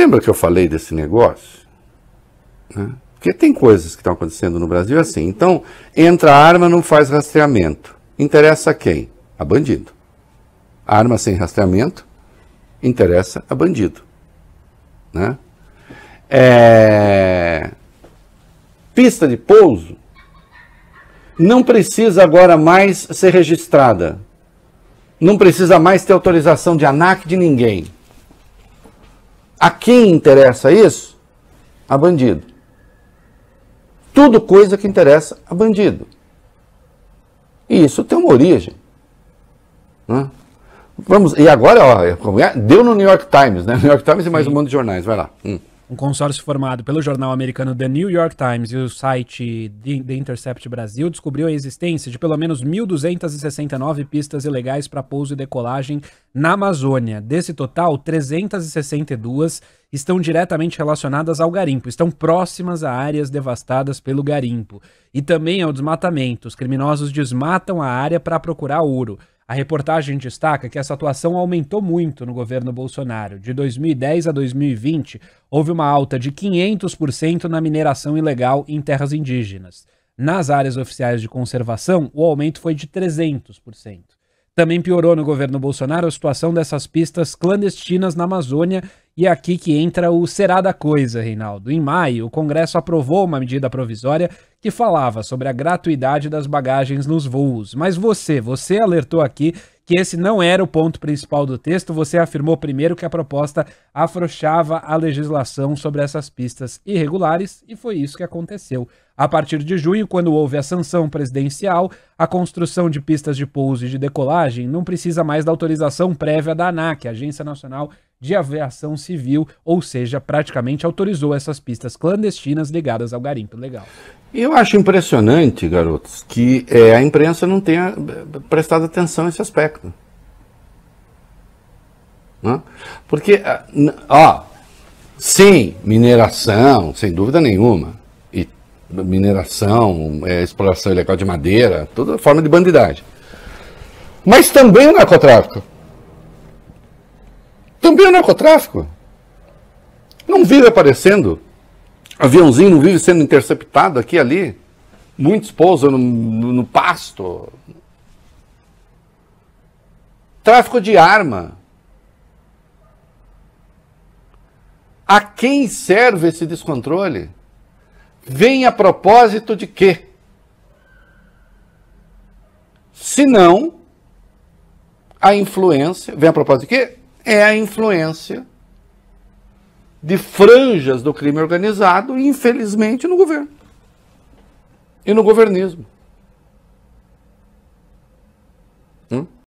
Lembra que eu falei desse negócio? Né? Porque tem coisas que estão acontecendo no Brasil assim. Então, entra a arma, não faz rastreamento. Interessa a quem? A bandido. arma sem rastreamento interessa a bandido. Né? É... Pista de pouso não precisa agora mais ser registrada. Não precisa mais ter autorização de ANAC de ninguém. A quem interessa isso? A bandido. Tudo coisa que interessa a bandido. E isso tem uma origem. Né? Vamos, e agora, ó, é é? deu no New York Times, né? New York Times e mais um monte de jornais, vai lá. Hum um consórcio formado pelo jornal americano The New York Times e o site The Intercept Brasil descobriu a existência de pelo menos 1.269 pistas ilegais para pouso e decolagem na Amazônia. Desse total, 362 estão diretamente relacionadas ao garimpo, estão próximas a áreas devastadas pelo garimpo. E também ao desmatamento. Os criminosos desmatam a área para procurar ouro. A reportagem destaca que essa atuação aumentou muito no governo Bolsonaro. De 2010 a 2020, houve uma alta de 500% na mineração ilegal em terras indígenas. Nas áreas oficiais de conservação, o aumento foi de 300%. Também piorou no governo Bolsonaro a situação dessas pistas clandestinas na Amazônia e é aqui que entra o será da coisa, Reinaldo. Em maio, o Congresso aprovou uma medida provisória que falava sobre a gratuidade das bagagens nos voos. Mas você, você alertou aqui que esse não era o ponto principal do texto. Você afirmou primeiro que a proposta afrouxava a legislação sobre essas pistas irregulares e foi isso que aconteceu. A partir de junho, quando houve a sanção presidencial, a construção de pistas de pouso e de decolagem não precisa mais da autorização prévia da ANAC, Agência Nacional de Aviação Civil, ou seja, praticamente autorizou essas pistas clandestinas ligadas ao garimpo legal. Eu acho impressionante, garotos, que é, a imprensa não tenha eh, prestado atenção nesse aspecto. Né? Porque, ah, ó, sim, mineração, sem dúvida nenhuma, e mineração, é, exploração ilegal de madeira, toda forma de bandidagem. Mas também o narcotráfico. Também é narcotráfico. Não vive aparecendo. Aviãozinho não vive sendo interceptado aqui e ali. Muitos pousam no, no, no pasto. Tráfico de arma. A quem serve esse descontrole? Vem a propósito de quê? Se não, a influência. Vem a propósito de quê? é a influência de franjas do crime organizado, infelizmente, no governo e no governismo.